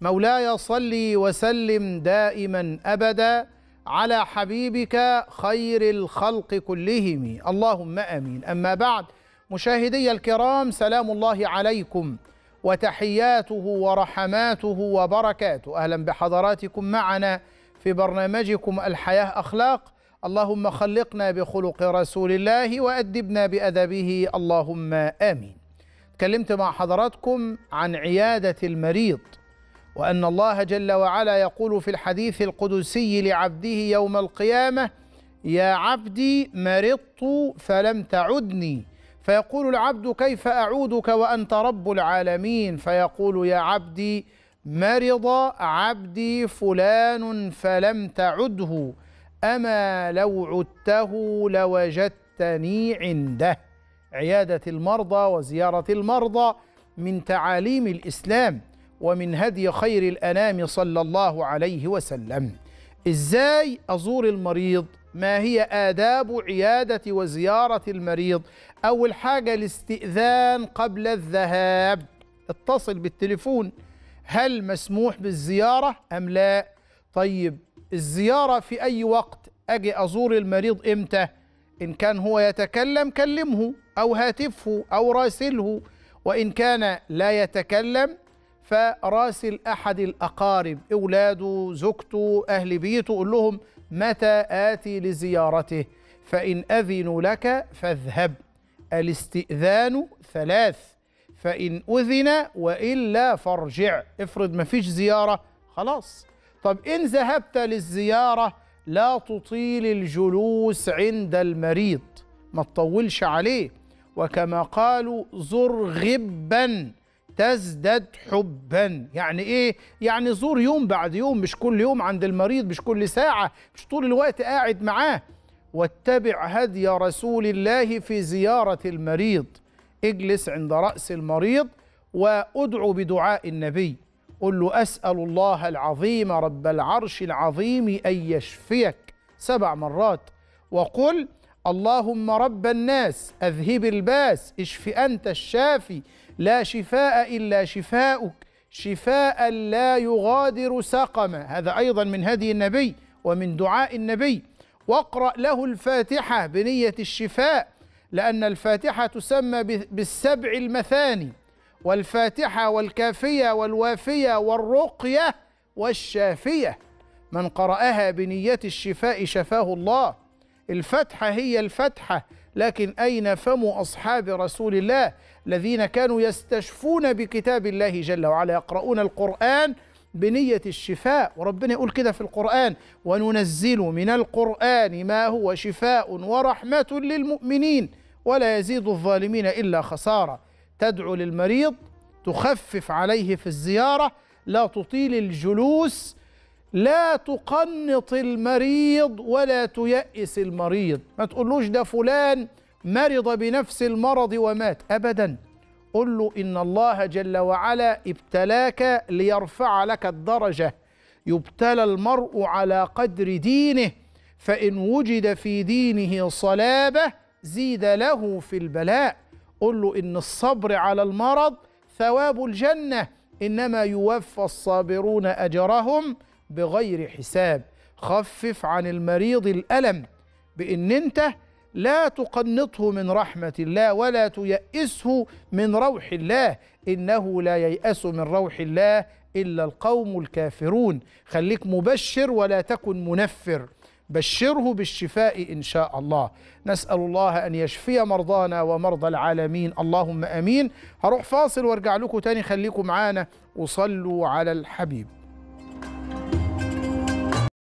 مولاي صلي وسلم دائما ابدا على حبيبك خير الخلق كلهم اللهم امين اما بعد مشاهدي الكرام سلام الله عليكم وتحياته ورحماته وبركاته اهلا بحضراتكم معنا في برنامجكم الحياه اخلاق اللهم خلقنا بخلق رسول الله وادبنا بادبه اللهم امين تكلمت مع حضراتكم عن عياده المريض وأن الله جل وعلا يقول في الحديث القدسي لعبده يوم القيامة يا عبدي مرضت فلم تعدني فيقول العبد كيف أعودك وأنت رب العالمين فيقول يا عبدي مرض عبدي فلان فلم تعده أما لو عدته لوجدتني عنده عيادة المرضى وزيارة المرضى من تعاليم الإسلام ومن هدي خير الأنام صلى الله عليه وسلم إزاي أزور المريض ما هي آداب عيادة وزيارة المريض أول حاجة الاستئذان قبل الذهاب اتصل بالتليفون هل مسموح بالزيارة أم لا طيب الزيارة في أي وقت أجي أزور المريض إمتى إن كان هو يتكلم كلمه أو هاتفه أو راسله وإن كان لا يتكلم فراسل أحد الأقارب أولاده زوجته أهل بيته قول لهم متى آتي لزيارته فإن أذنوا لك فاذهب الاستئذان ثلاث فإن أذن وإلا فارجع افرض ما فيش زيارة خلاص طب إن ذهبت للزيارة لا تطيل الجلوس عند المريض ما تطولش عليه وكما قالوا زر غبا تزدد حبا يعني ايه يعني زور يوم بعد يوم مش كل يوم عند المريض مش كل ساعه مش طول الوقت قاعد معاه واتبع هدي رسول الله في زياره المريض اجلس عند راس المريض وادعو بدعاء النبي قل له اسال الله العظيم رب العرش العظيم ان يشفيك سبع مرات وقل اللهم رب الناس اذهب الباس اشف انت الشافي لا شفاء إلا شفاؤك شفاء لا يغادر سقما هذا أيضا من هدي النبي ومن دعاء النبي واقرأ له الفاتحة بنية الشفاء لأن الفاتحة تسمى بالسبع المثاني والفاتحة والكافية والوافية والرقية والشافية من قرأها بنية الشفاء شفاه الله الفتحة هي الفتحة لكن أين فم أصحاب رسول الله الذين كانوا يستشفون بكتاب الله جل وعلا يقرؤون القرآن بنية الشفاء وربنا يقول كده في القرآن وننزل من القرآن ما هو شفاء ورحمة للمؤمنين ولا يزيد الظالمين إلا خسارة تدعو للمريض تخفف عليه في الزيارة لا تطيل الجلوس لا تقنط المريض ولا تيأس المريض ما تقولوش ده فلان مرض بنفس المرض ومات أبدا قل له إن الله جل وعلا ابتلاك ليرفع لك الدرجة يبتلى المرء على قدر دينه فإن وجد في دينه صلابة زيد له في البلاء قل له إن الصبر على المرض ثواب الجنة إنما يوفى الصابرون أجرهم بغير حساب خفف عن المريض الألم بإن أنت لا تقنطه من رحمة الله ولا تيأسه من روح الله إنه لا ييأس من روح الله إلا القوم الكافرون خليك مبشر ولا تكن منفر بشره بالشفاء إن شاء الله نسأل الله أن يشفي مرضانا ومرضى العالمين اللهم أمين هروح فاصل وارجع لكم تاني خليكم معانا وصلوا على الحبيب